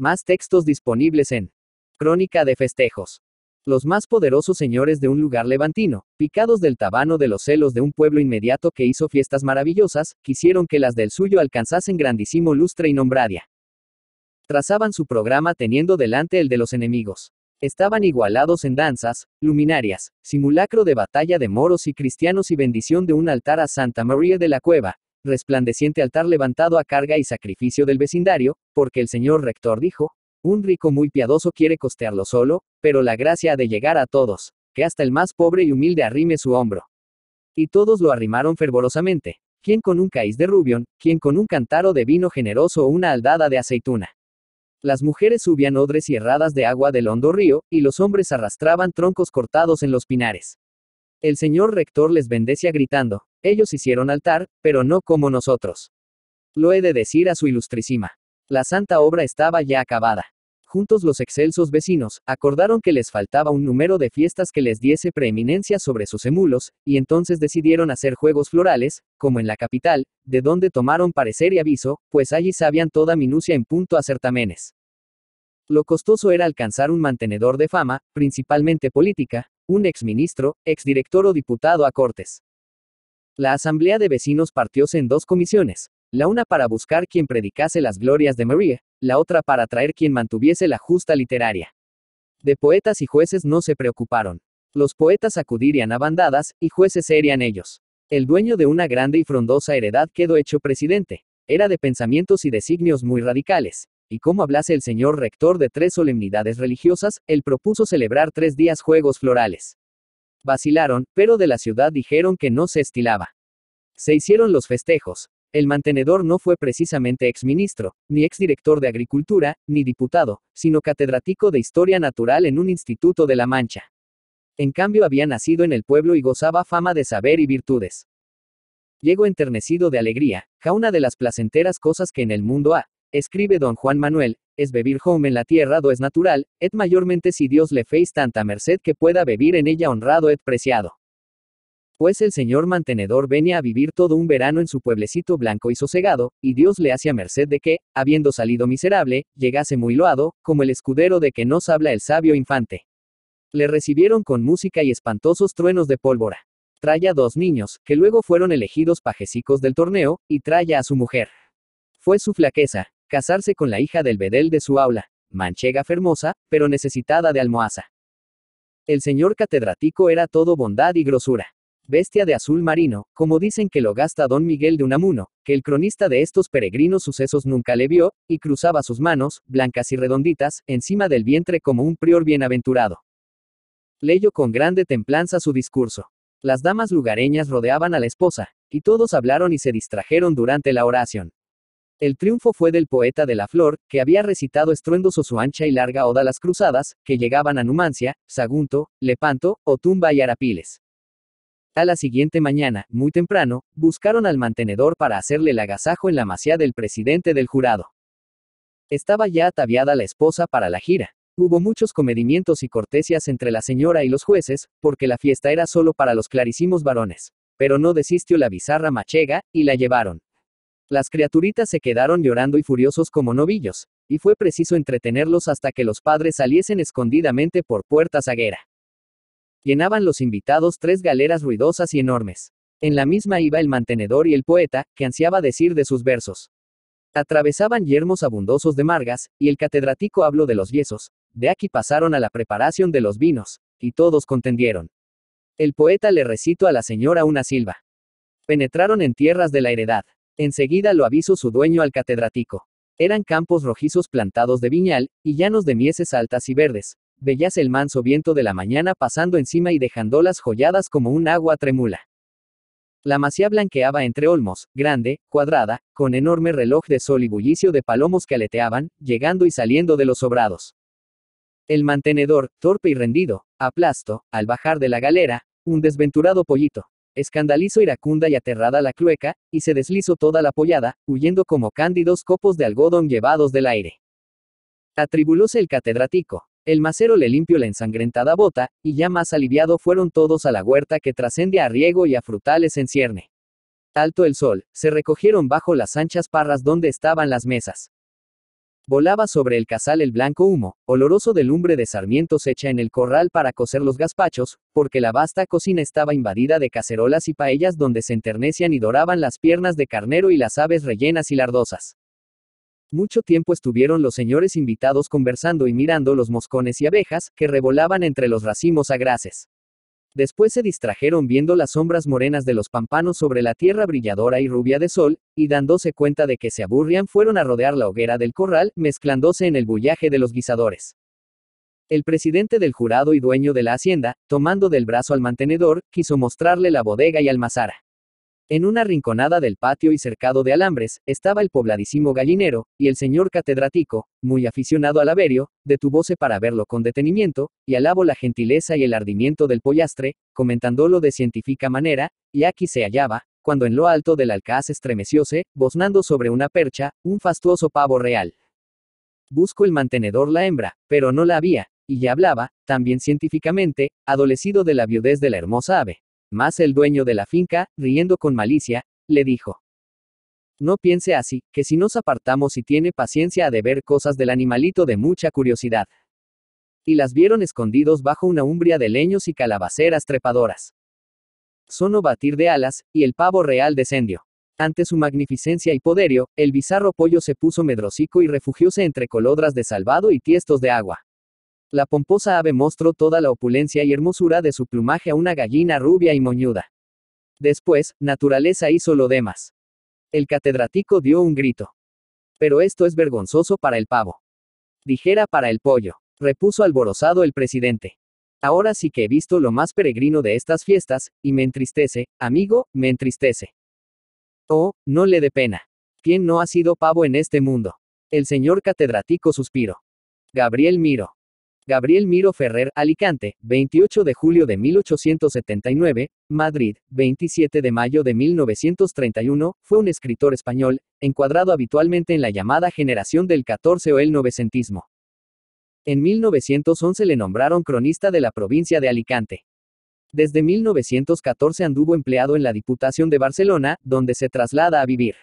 Más textos disponibles en Crónica de Festejos. Los más poderosos señores de un lugar levantino, picados del tabano de los celos de un pueblo inmediato que hizo fiestas maravillosas, quisieron que las del suyo alcanzasen grandísimo lustre y nombradia. Trazaban su programa teniendo delante el de los enemigos. Estaban igualados en danzas, luminarias, simulacro de batalla de moros y cristianos y bendición de un altar a Santa María de la Cueva, resplandeciente altar levantado a carga y sacrificio del vecindario, porque el señor rector dijo, un rico muy piadoso quiere costearlo solo, pero la gracia ha de llegar a todos, que hasta el más pobre y humilde arrime su hombro. Y todos lo arrimaron fervorosamente, quien con un caíz de rubión, quien con un cantaro de vino generoso o una aldada de aceituna. Las mujeres subían odres y herradas de agua del hondo río, y los hombres arrastraban troncos cortados en los pinares. El señor rector les bendecía gritando, ellos hicieron altar, pero no como nosotros. Lo he de decir a su ilustrísima. La santa obra estaba ya acabada. Juntos los excelsos vecinos, acordaron que les faltaba un número de fiestas que les diese preeminencia sobre sus emulos, y entonces decidieron hacer juegos florales, como en la capital, de donde tomaron parecer y aviso, pues allí sabían toda minucia en punto a certamenes. Lo costoso era alcanzar un mantenedor de fama, principalmente política, un exministro, exdirector o diputado a Cortes. La asamblea de vecinos partióse en dos comisiones, la una para buscar quien predicase las glorias de María, la otra para traer quien mantuviese la justa literaria. De poetas y jueces no se preocuparon. Los poetas acudirían a bandadas, y jueces serían ellos. El dueño de una grande y frondosa heredad quedó hecho presidente. Era de pensamientos y designios muy radicales, y como hablase el señor rector de tres solemnidades religiosas, él propuso celebrar tres días juegos florales. Vacilaron, pero de la ciudad dijeron que no se estilaba. Se hicieron los festejos. El mantenedor no fue precisamente exministro, ni exdirector de Agricultura, ni diputado, sino catedrático de Historia Natural en un instituto de La Mancha. En cambio había nacido en el pueblo y gozaba fama de saber y virtudes. Llegó enternecido de alegría, una de las placenteras cosas que en el mundo ha, Escribe don Juan Manuel, es vivir home en la tierra do es natural, et mayormente si Dios le feis tanta merced que pueda vivir en ella honrado et preciado. Pues el señor mantenedor venía a vivir todo un verano en su pueblecito blanco y sosegado, y Dios le hacía merced de que, habiendo salido miserable, llegase muy loado, como el escudero de que nos habla el sabio infante. Le recibieron con música y espantosos truenos de pólvora. Traya dos niños, que luego fueron elegidos pajecicos del torneo, y traya a su mujer. Fue su flaqueza, casarse con la hija del bedel de su aula, manchega fermosa, pero necesitada de almohaza. El señor catedrático era todo bondad y grosura. Bestia de azul marino, como dicen que lo gasta don Miguel de Unamuno, que el cronista de estos peregrinos sucesos nunca le vio, y cruzaba sus manos, blancas y redonditas, encima del vientre como un prior bienaventurado. Leyó con grande templanza su discurso. Las damas lugareñas rodeaban a la esposa, y todos hablaron y se distrajeron durante la oración. El triunfo fue del poeta de la flor, que había recitado estruendos o su ancha y larga oda a las cruzadas, que llegaban a Numancia, Sagunto, Lepanto, Otumba y Arapiles. A la siguiente mañana, muy temprano, buscaron al mantenedor para hacerle el agasajo en la masía del presidente del jurado. Estaba ya ataviada la esposa para la gira. Hubo muchos comedimientos y cortesías entre la señora y los jueces, porque la fiesta era solo para los clarísimos varones. Pero no desistió la bizarra machega, y la llevaron las criaturitas se quedaron llorando y furiosos como novillos, y fue preciso entretenerlos hasta que los padres saliesen escondidamente por puerta zaguera. Llenaban los invitados tres galeras ruidosas y enormes. En la misma iba el mantenedor y el poeta, que ansiaba decir de sus versos. Atravesaban yermos abundosos de margas, y el catedrático habló de los yesos, de aquí pasaron a la preparación de los vinos, y todos contendieron. El poeta le recitó a la señora una silva. Penetraron en tierras de la heredad. Enseguida lo avisó su dueño al catedrático. Eran campos rojizos plantados de viñal, y llanos de mieses altas y verdes. Veías el manso viento de la mañana pasando encima y dejándolas joyadas como un agua tremula. La masía blanqueaba entre olmos, grande, cuadrada, con enorme reloj de sol y bullicio de palomos que aleteaban, llegando y saliendo de los sobrados. El mantenedor, torpe y rendido, aplasto, al bajar de la galera, un desventurado pollito. Escandalizó iracunda y aterrada la clueca, y se deslizó toda la pollada, huyendo como cándidos copos de algodón llevados del aire. Atribulóse el catedrático. El macero le limpió la ensangrentada bota, y ya más aliviado fueron todos a la huerta que trascende a riego y a frutales en cierne. Alto el sol, se recogieron bajo las anchas parras donde estaban las mesas. Volaba sobre el casal el blanco humo, oloroso de lumbre de sarmientos hecha en el corral para cocer los gazpachos, porque la vasta cocina estaba invadida de cacerolas y paellas donde se enternecían y doraban las piernas de carnero y las aves rellenas y lardosas. Mucho tiempo estuvieron los señores invitados conversando y mirando los moscones y abejas, que revolaban entre los racimos agraces. Después se distrajeron viendo las sombras morenas de los pampanos sobre la tierra brilladora y rubia de sol, y dándose cuenta de que se aburrían fueron a rodear la hoguera del corral, mezclándose en el bullaje de los guisadores. El presidente del jurado y dueño de la hacienda, tomando del brazo al mantenedor, quiso mostrarle la bodega y almazara. En una rinconada del patio y cercado de alambres, estaba el pobladísimo gallinero, y el señor catedrático, muy aficionado al averio, detuvose para verlo con detenimiento, y alabo la gentileza y el ardimiento del pollastre, comentándolo de científica manera, y aquí se hallaba, cuando en lo alto del alcaz estremecióse, boznando sobre una percha, un fastuoso pavo real. Busco el mantenedor la hembra, pero no la había, y ya hablaba, también científicamente, adolecido de la viudez de la hermosa ave. Más el dueño de la finca, riendo con malicia, le dijo. No piense así, que si nos apartamos y tiene paciencia ha de ver cosas del animalito de mucha curiosidad. Y las vieron escondidos bajo una umbria de leños y calabaceras trepadoras. Sonó batir de alas, y el pavo real descendió. Ante su magnificencia y poderio, el bizarro pollo se puso medrosico y refugióse entre colodras de salvado y tiestos de agua. La pomposa ave mostró toda la opulencia y hermosura de su plumaje a una gallina rubia y moñuda. Después, naturaleza hizo lo demás. El catedrático dio un grito. Pero esto es vergonzoso para el pavo. Dijera para el pollo, repuso alborozado el presidente. Ahora sí que he visto lo más peregrino de estas fiestas, y me entristece, amigo, me entristece. Oh, no le dé pena. ¿Quién no ha sido pavo en este mundo? El señor catedrático suspiró. Gabriel Miro. Gabriel Miro Ferrer, Alicante, 28 de julio de 1879, Madrid, 27 de mayo de 1931, fue un escritor español, encuadrado habitualmente en la llamada generación del 14 o el novecentismo. En 1911 le nombraron cronista de la provincia de Alicante. Desde 1914 anduvo empleado en la Diputación de Barcelona, donde se traslada a vivir.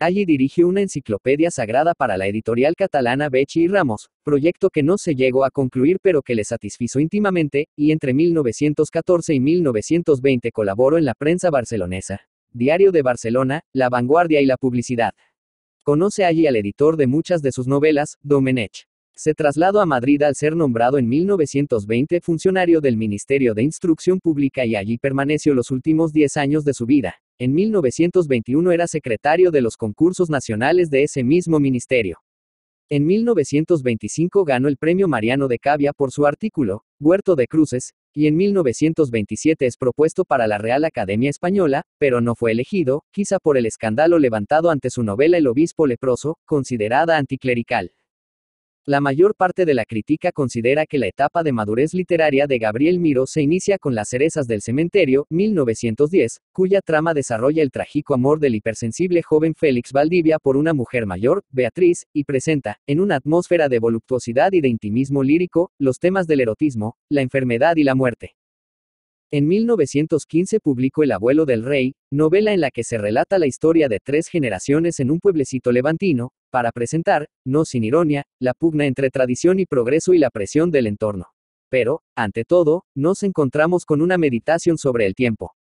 Allí dirigió una enciclopedia sagrada para la editorial catalana Bechi y Ramos, proyecto que no se llegó a concluir pero que le satisfizo íntimamente, y entre 1914 y 1920 colaboró en la prensa barcelonesa, Diario de Barcelona, La Vanguardia y la Publicidad. Conoce allí al editor de muchas de sus novelas, Domenech. Se trasladó a Madrid al ser nombrado en 1920 funcionario del Ministerio de Instrucción Pública y allí permaneció los últimos 10 años de su vida. En 1921 era secretario de los concursos nacionales de ese mismo ministerio. En 1925 ganó el premio Mariano de Cavia por su artículo, Huerto de Cruces, y en 1927 es propuesto para la Real Academia Española, pero no fue elegido, quizá por el escándalo levantado ante su novela El obispo leproso, considerada anticlerical. La mayor parte de la crítica considera que la etapa de madurez literaria de Gabriel Miro se inicia con Las cerezas del cementerio, 1910, cuya trama desarrolla el trágico amor del hipersensible joven Félix Valdivia por una mujer mayor, Beatriz, y presenta, en una atmósfera de voluptuosidad y de intimismo lírico, los temas del erotismo, la enfermedad y la muerte. En 1915 publicó El abuelo del rey, novela en la que se relata la historia de tres generaciones en un pueblecito levantino, para presentar, no sin ironía, la pugna entre tradición y progreso y la presión del entorno. Pero, ante todo, nos encontramos con una meditación sobre el tiempo,